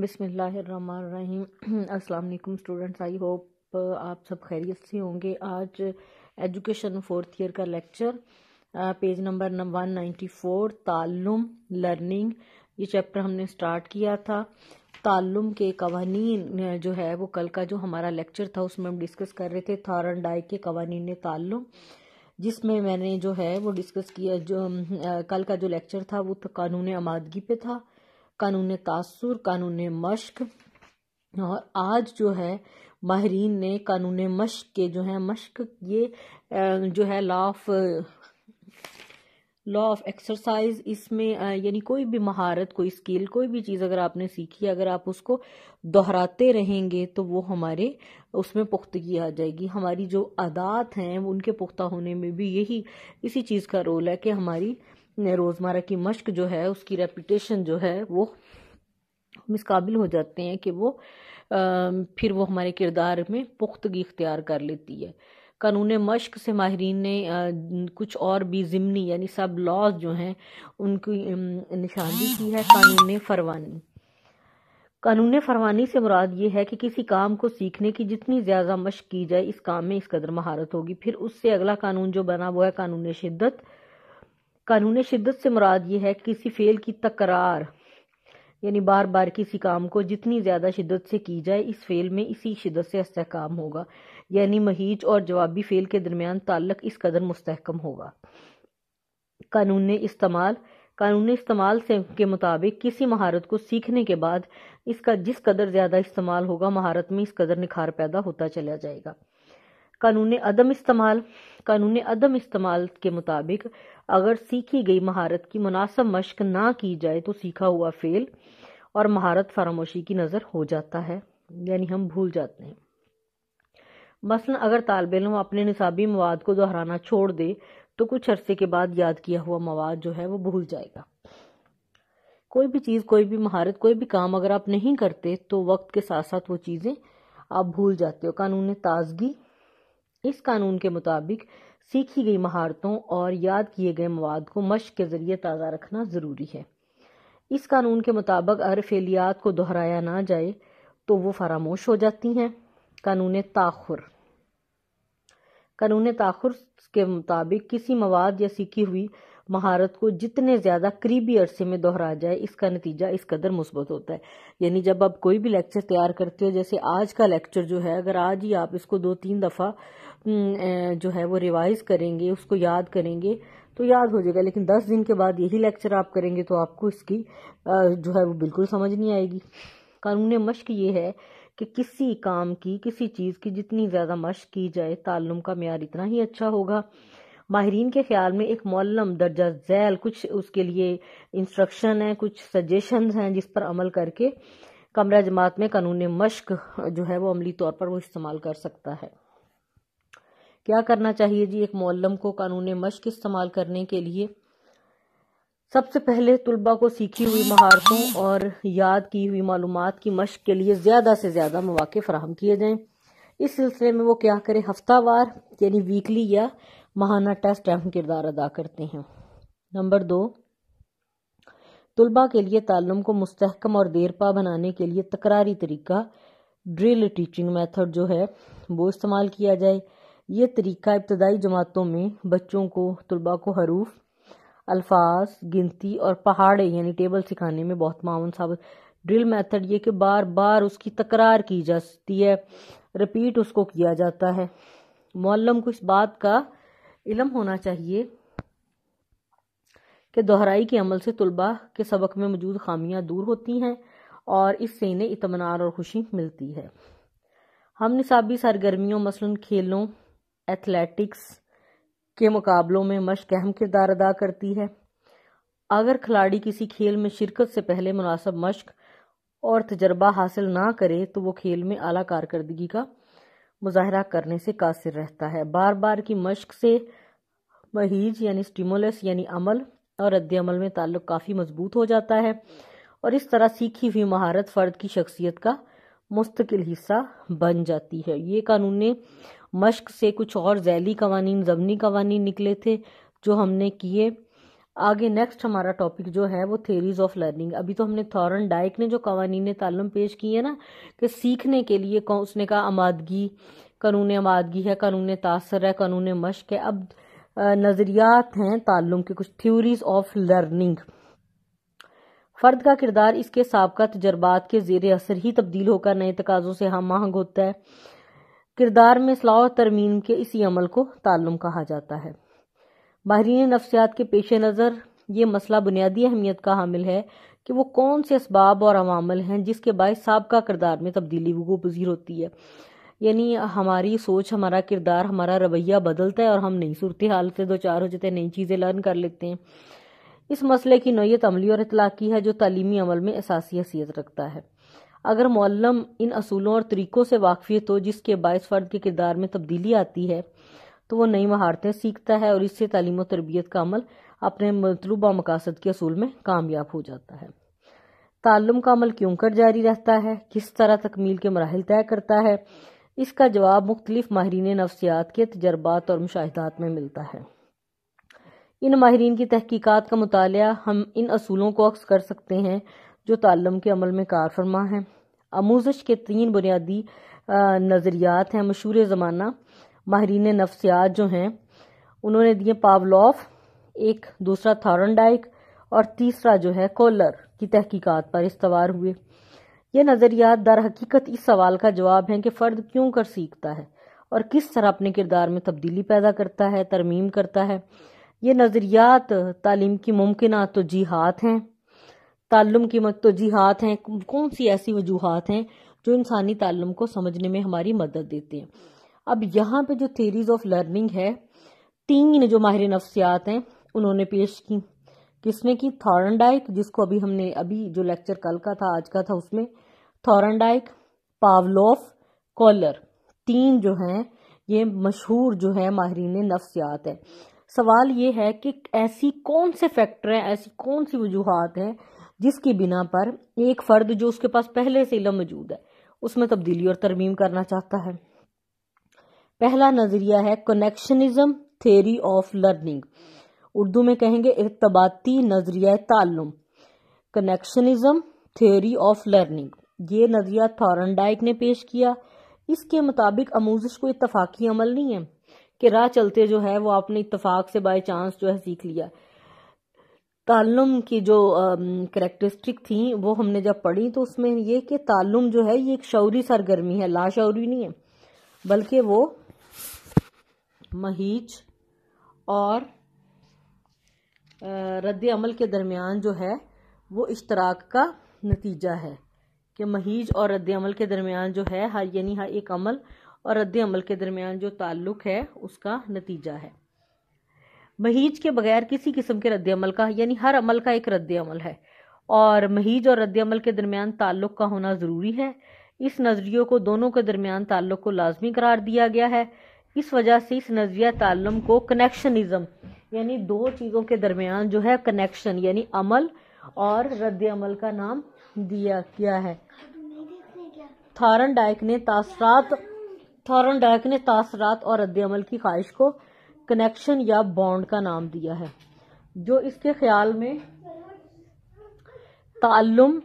बिसमीम अस्सलाम students I hope आप सब खैरियत से होंगे आज एजुकेशन फोर्थ ईयर का lecture page number one ninety four तालुम लर्निंग ये चैप्टर हमने स्टार्ट किया था तालुम के कवानीन जो है वो कल का जो हमारा लेक्चर था उसमें हम डिस्कस कर रहे थे थारन डाई के कवानीन तालुम जिसमें मैंने जो है वो डिस्कस किया जो आ, कल का जो लेक्चर था वो तो कानून आमादगी पे था कानून तासुर कानून मश्क और आज जो है माहरीन ने कानून मश्क के जो है मश्क ये जो है law of law of exercise इसमें यानी कोई भी महारत कोई स्किल कोई भी चीज़ अगर आपने सीखी अगर आप उसको दोहराते रहेंगे तो वो हमारे उसमें पुख्तगी आ जाएगी हमारी जो आदात हैं उनके पुख्ता होने में भी यही इसी चीज़ का रोल है कि हमारी रोज़मर्रा की मश्क जो है उसकी रेपटेशन जो है वो मिसकाबिल काबिल हो जाते हैं कि वो फिर वो हमारे किरदार में पुख्तगी इख्तियार कर लेती है कानून मश्क से माहरीन ने कुछ और भी जिमनी यानी सब लॉज जो हैं उनकी निशानदी की है कानून फरवानी कानून फरवानी से मुराद ये है कि किसी काम को सीखने की जितनी ज़्यादा मश्क की जाए इस काम में इस कदर महारत होगी फिर उससे अगला कानून जो बना वो है कानून शिद्दत कानून शिद्दत से मुराद ये है किसी फेल की तकरार यानी बार बार किसी काम को जितनी ज़्यादा शिद्दत से की जाए इस फेल में इसी शिद्दत से इसकाम होगा यानी महीज और जवाबी फेल के दरमियान ताल्लक इस कदर मुस्तहकम होगा कानून इस्तेमाल कानून इस्तेमाल से के मुताबिक किसी महारत को सीखने के बाद इसका जिस कदर ज़्यादा इस्तेमाल होगा महारत में इस कदर निखार पैदा होता चला जाएगा कानून अदम इस्तेमाल कानून अदम इस्तेमाल के मुताबिक अगर सीखी गई महारत की मुनासब मश्क ना की जाए तो सीखा हुआ फेल और महारत फरामोशी की नज़र हो जाता है यानी हम भूल जाते हैं मसलन अगर तालब इम अपने निसाबी मवाद को दोहराना छोड़ दे तो कुछ अरसे के बाद याद किया हुआ मवाद जो है वो भूल जाएगा कोई भी चीज़ कोई भी महारत कोई भी काम अगर आप नहीं करते तो वक्त के साथ साथ वो चीज़ें आप भूल जाते हो कानून ताजगी इस कानून के मुताबिक सीखी गई महारतों और याद किए गए मवाद को मश्क के जरिए ताज़ा रखना ज़रूरी है इस कानून के मुताबिक अगर फेलियात को दोहराया ना जाए तो वो फरामोश हो जाती हैं कानून ताखुर कानून ताखुर के मुताबिक किसी मवाद या सीखी हुई महारत को जितने ज़्यादा करीबी अरसे में दोहराया जाए इसका नतीजा इस कदर मुस्बत होता है यानी जब आप कोई भी लेक्चर तैयार करते हो जैसे आज का लेक्चर जो है अगर आज ही आप इसको दो तीन दफ़ा जो है वो रिवाइज करेंगे उसको याद करेंगे तो याद हो जाएगा लेकिन दस दिन के बाद यही लेक्चर आप करेंगे तो आपको इसकी जो है वो बिल्कुल समझ नहीं आएगी कानून मश्क ये है कि किसी काम की किसी चीज़ की जितनी ज़्यादा मश्क की जाए तालुम का मैार इतना ही अच्छा होगा माहरीन के ख्याल में एक मौलम दर्जा जैल कुछ उसके लिए इंस्ट्रक्शन है कुछ सजेशन हैं जिस पर अमल करके कमरा जमात में कानून मश्क जो है वो अमली तौर पर वो इस्तेमाल कर सकता है क्या करना चाहिए जी एक मौलम को कानून मश्क इस्तेमाल करने के लिए सबसे पहले तलबा को सीखी हुई महारतों और याद की हुई मालूम की मश्क के लिए ज़्यादा से ज़्यादा मौाक़े फ़राहम किए जाए इस सिलसिले में वो क्या करे हफ्तावार यानी वीकली या महाना टेस्ट अहम किरदार अदा करते हैं नंबर दो तलबा के लिए तालम को मस्तकम और देरपा बनाने के लिए तकरारी तरीका ड्रिल टीचिंग मेथड जो है वो इस्तेमाल किया जाए ये तरीका इब्तदाई जमातों में बच्चों को तलबा को हरूफ अल्फाज गिनती और पहाड़े यानी टेबल सिखाने में बहुत माउन साबित ड्रिल मैथड ये कि बार बार उसकी तकरार की जाती है रिपीट उसको किया जाता है मौलम को इस बात का इलम होना चाहिए कि दोहराई के अमल से तलबा के सबक में मौजूद खामियां दूर होती हैं और इससे इन्हें इतमान और खुशी मिलती है हम निसाबी सरगर्मियों मसलन खेलों एथलेटिक्स के मुकाबलों में मश्क अहम किरदार अदा करती है अगर खिलाड़ी किसी खेल में शिरकत से पहले मुनासब मश्क और तजर्बा हासिल ना करे तो वो खेल में आला कारकर्दगी का मुजाहरा करने से कासिर रहता है बार बार की मश्क से महीज यानी स्टिमुलस यानी अमल और रद्दमल में ताल्लुक काफ़ी मजबूत हो जाता है और इस तरह सीखी हुई महारत फ़र्द की शख्सियत का मुस्तकिल हिस्सा बन जाती है ये कानून मश्क से कुछ और जैली कवानी ज़मनी कवानी निकले थे जो हमने किए आगे नेक्स्ट हमारा टॉपिक जो है वो थेरीज ऑफ लर्निंग अभी तो हमने थॉरन डाइक ने जो ने तालम पेश की है ना कि सीखने के लिए कौन उसने कहा आमादगी कानून आमादगी है कानून तासर है कानून मश्क है अब नज़रियात हैं तालम के कुछ थ्योरीज ऑफ लर्निंग फ़र्द का किरदार इसके सबका तजर्बात के जेर असर ही तब्दील होकर नए तकाज़ों से हम आहंग होता है किरदार में सलाह तरमीम के इसी अमल को तालम कहा जाता है माहरीन नफ्सियात के पेश नज़र ये मसला बुनियादी अहमियत का हामिल है कि वो कौन से इसबाब और अवामल हैं जिसके बायस सबका किरदार में तब्दीली वगो पजीर होती है यानी हमारी सोच हमारा किरदार हमारा रवैया बदलता है और हम नई सूरत हाल से दो चार हो जाते हैं नई चीज़ें लर्न कर लेते हैं इस मसले की नोयत अमली और की है जो तालीमी अमल में असासी हैसियत रखता है अगर मौलम इन असूलों और तरीक़ों से वाकफियत हो तो जिसके बायस फ़र्द के किरदार में तब्दीली आती है तो वो नई महारतें सीखता है और इससे तालीम तरबियत का अमल अपने मतलूबा मकासद के असूल में कामयाब हो जाता है तालम का अमल क्यों कर जारी रहता है किस तरह तकमील के मराहल तय करता है इसका जवाब मुख्तलिफ माहरीन नफसियात के तजर्बात और मुशाहदात में मिलता है इन माहरीन की तहकीकत का मताल हम इन असूलों को अक्स कर सकते हैं जो तालम के अमल में कार फरमा है आमोजश के तीन बुनियादी नज़रियात हैं मशहूर ज़माना माहरीन नफ्सियात जो हैं उन्होंने दिए पावलॉफ एक दूसरा थारनडाइक और तीसरा जो है कोलर की तहकीकात पर इस्तवार हुए यह नज़रियात दर हकीकत इस सवाल का जवाब है कि फ़र्द क्यों कर सीखता है और किस तरह अपने किरदार में तब्दीली पैदा करता है तरमीम करता है ये नज़रियात तालीम की मुमकिन तोजीहत हैं तालम की तोजीहत हैं कौन सी ऐसी वजूहत हैं जो इंसानी तालम को समझने में हमारी मदद देते हैं अब यहाँ पे जो थेरीज ऑफ लर्निंग है तीन जो माहिर नफ्सियात हैं उन्होंने पेश की किसने की थॉरनडाइक जिसको अभी हमने अभी जो लेक्चर कल का था आज का था उसमें थॉरनडाइक पावलोफ कॉलर तीन जो हैं ये मशहूर जो है माहरीन नफ्सियात है सवाल ये है कि ऐसी कौन से फैक्टर हैं ऐसी कौन सी वजूहत हैं जिसकी बिना पर एक फ़र्द जो उसके पास पहले से इलम मौजूद है उसमें तब्दीली और तरमीम करना चाहता है पहला नज़रिया है connectionism theory of learning Urdu में कहेंगे इर्तबाती नज़रिया तालुम कनेक्शनिज्म थेरी ऑफ लर्निंग ये नज़रिया थॉरनडाइक ने पेश किया इसके मुताबिक अमूजिश को इतफाक़ी अमल नहीं है कि राह चलते जो है वो आपने इतफाक़ से बाई चांस जो है सीख लिया तालुम की जो करेक्टरिस्टिक थी वो हमने जब पढ़ी तो उसमें ये कि तालुम जो है ये एक शौरी सरगर्मी है लाशौरी नहीं है बल्कि वो महीच और रद्द अमल के दरमियान जो है वो इश्तराक का नतीजा है कि महीज और रद्द अमल के दरमियान जो है हर यानी हर एक अमल और रद्द अमल के दरमियान जो ताल्लुक़ है उसका नतीजा है महीज के बगैर किसी किस्म के रद्द अमल का यानी हर अमल का एक रद्द अमल है और महीज और रद्द अमल के दरमियान ताल्लुक़ का होना ज़रूरी है इस नजरियो को दोनों के दरमियान ताल्लुक़ को लाजमी करार दिया गया है इस वजह से इस नज़रिया तालम को कनेक्शनिज्म यानी दो चीज़ों के दरमियान जो है कनेक्शन यानी अमल और रद्द अमल का नाम दिया गया है थारन डायक ने तासरात थारन डायक ने तासरात और रद्द अमल की ख्वाहिश को कनेक्शन या बॉन्ड का नाम दिया है जो इसके ख्याल में तालुम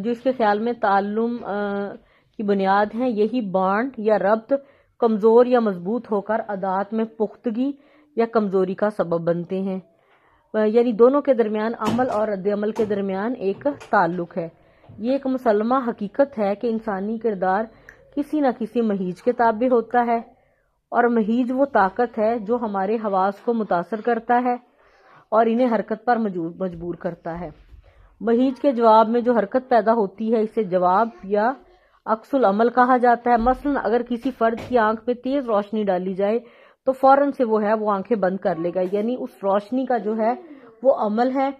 जो इसके ख्याल में तालुम की बुनियाद है यही बॉन्ड या रब्त कमज़ोर या मजबूत होकर अदात में पुख्तगी या कमज़ोरी का सबब बनते हैं यानी दोनों के दरमियान अमल और रद्दमल के दरमियान एक ताल्लुक है ये एक मुसलमा हकीकत है कि इंसानी किरदार किसी न किसी महीज के ताबे होता है और महीज वो ताकत है जो हमारे हवास को मुतासर करता है और इन्हें हरकत पर मजबूर करता है महीज के जवाब में जो हरकत पैदा होती है इसे जवाब या अक्सुल अमल कहा जाता है मसलन अगर किसी फर्द की आंख पे तेज रोशनी डाली जाए तो फौरन से वो है वो आंखें बंद कर लेगा यानी उस रोशनी का जो है वो अमल है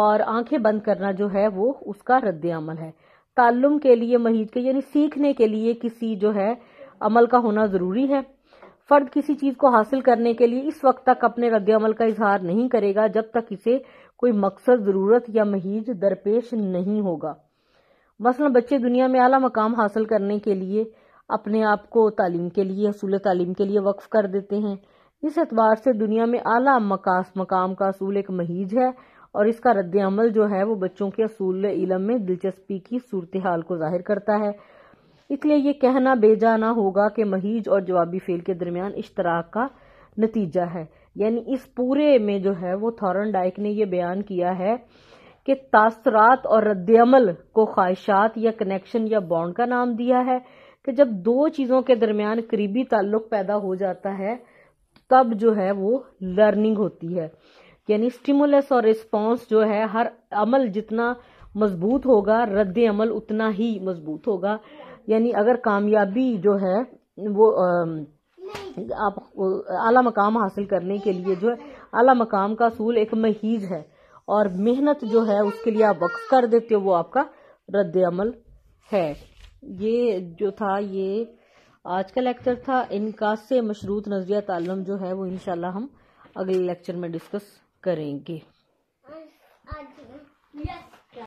और आंखें बंद करना जो है वो उसका रद्द अमल है तालुम के लिए महीद के यानी सीखने के लिए किसी जो है अमल का होना ज़रूरी है फर्द किसी चीज़ को हासिल करने के लिए इस वक्त तक अपने रद्द अमल का इजहार नहीं करेगा जब तक इसे कोई मकसद ज़रूरत या महीज दरपेश नहीं होगा मसला बच्चे दुनिया में अला मकाम हासिल करने के लिए अपने आप को तालीम के लिए असूल तालीम के लिए वक्फ कर देते हैं इस एतबार से दुनिया में अला मकास मकाम का असूल एक महीज है और इसका रद्द अमल जो है वो बच्चों के असूल इलम में दिलचस्पी की सूरत हाल को जाहिर करता है इसलिए ये कहना बेजाना होगा कि महीज और जवाबी फेल के दरमियान इश्तराक का नतीजा है यानी इस पूरे में जो है वो थॉरन डाइक ने यह बयान किया है कि तास्तरात और रद्दमल को ख्वाहिशात या कनेक्शन या बॉन्ड का नाम दिया है कि जब दो चीज़ों के दरमियान करीबी ताल्लुक पैदा हो जाता है तब जो है वो लर्निंग होती है यानी स्टिमुलस और रिस्पॉन्स जो है हर अमल जितना मजबूत होगा रद्द अमल उतना ही मजबूत होगा यानी अगर कामयाबी जो है वो आप आला मकाम हासिल करने के लिए जो है आला मकाम का असूल एक महीज है और मेहनत जो है उसके लिए आप वक्फ कर देते हो वो आपका रद्द अमल है ये जो था ये आज का लेक्चर था इनका से मशरूत नजरिया तालम जो है वो इनशाला हम अगले लेक्चर में डिस्कस करेंगे